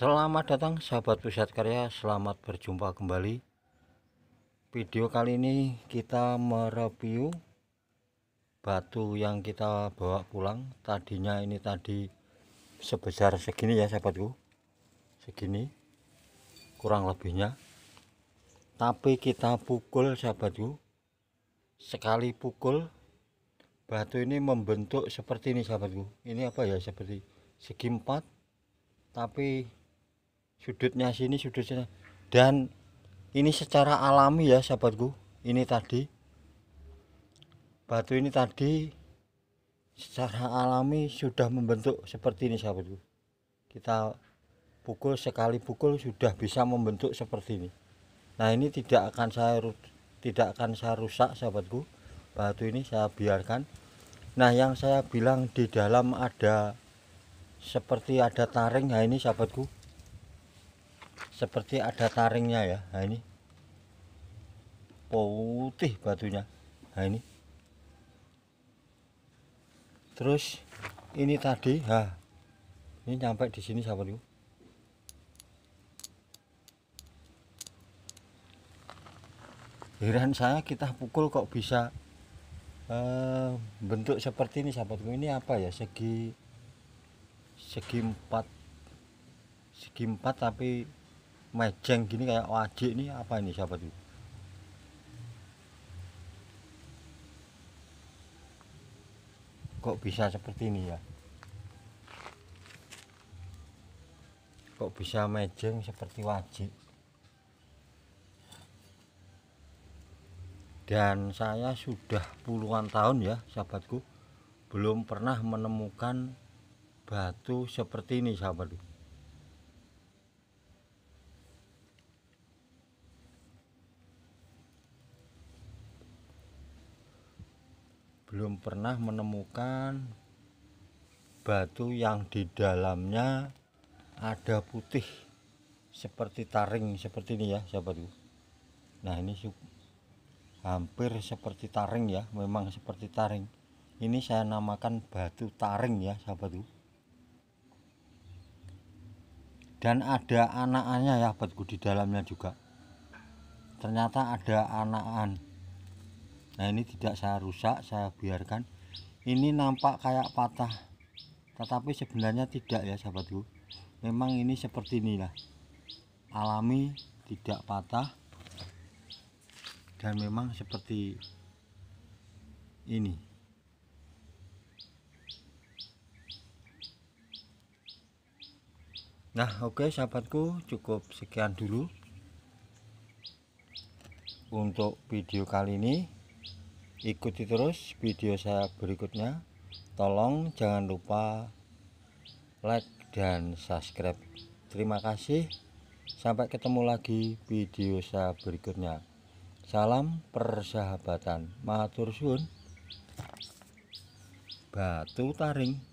Selamat datang sahabat pusat karya, selamat berjumpa kembali. Video kali ini kita mereview batu yang kita bawa pulang. Tadinya ini tadi sebesar segini ya sahabatku. Segini kurang lebihnya. Tapi kita pukul sahabatku. Sekali pukul batu ini membentuk seperti ini sahabatku. Ini apa ya seperti segi empat tapi sudutnya sini sudut sini dan ini secara alami ya sahabatku ini tadi batu ini tadi secara alami sudah membentuk seperti ini sahabatku kita pukul sekali pukul sudah bisa membentuk seperti ini nah ini tidak akan saya tidak akan saya rusak sahabatku batu ini saya biarkan nah yang saya bilang di dalam ada seperti ada taring nah ini sahabatku seperti ada taringnya ya nah ini putih batunya nah ini terus ini tadi ha nah, ini nyampe di sini sahabatku heran saya kita pukul kok bisa eh, bentuk seperti ini sahabatku ini apa ya segi segi empat segi empat tapi mejeng gini kayak wajik nih apa ini siapa tuh kok bisa seperti ini ya kok bisa mejeng seperti wajik dan saya sudah puluhan tahun ya sahabatku belum pernah menemukan batu seperti ini sahabatku belum pernah menemukan batu yang di dalamnya ada putih seperti taring seperti ini ya sahabat nah ini hampir seperti taring ya memang seperti taring ini saya namakan batu taring ya sahabat dan ada anaknya ya sahabatku di dalamnya juga ternyata ada anak anakan nah ini tidak saya rusak saya biarkan ini nampak kayak patah tetapi sebenarnya tidak ya sahabatku memang ini seperti inilah alami tidak patah dan memang seperti ini Nah oke okay, sahabatku cukup sekian dulu untuk video kali ini ikuti terus video saya berikutnya tolong jangan lupa like dan subscribe terima kasih sampai ketemu lagi video saya berikutnya salam persahabatan matur suwun batu taring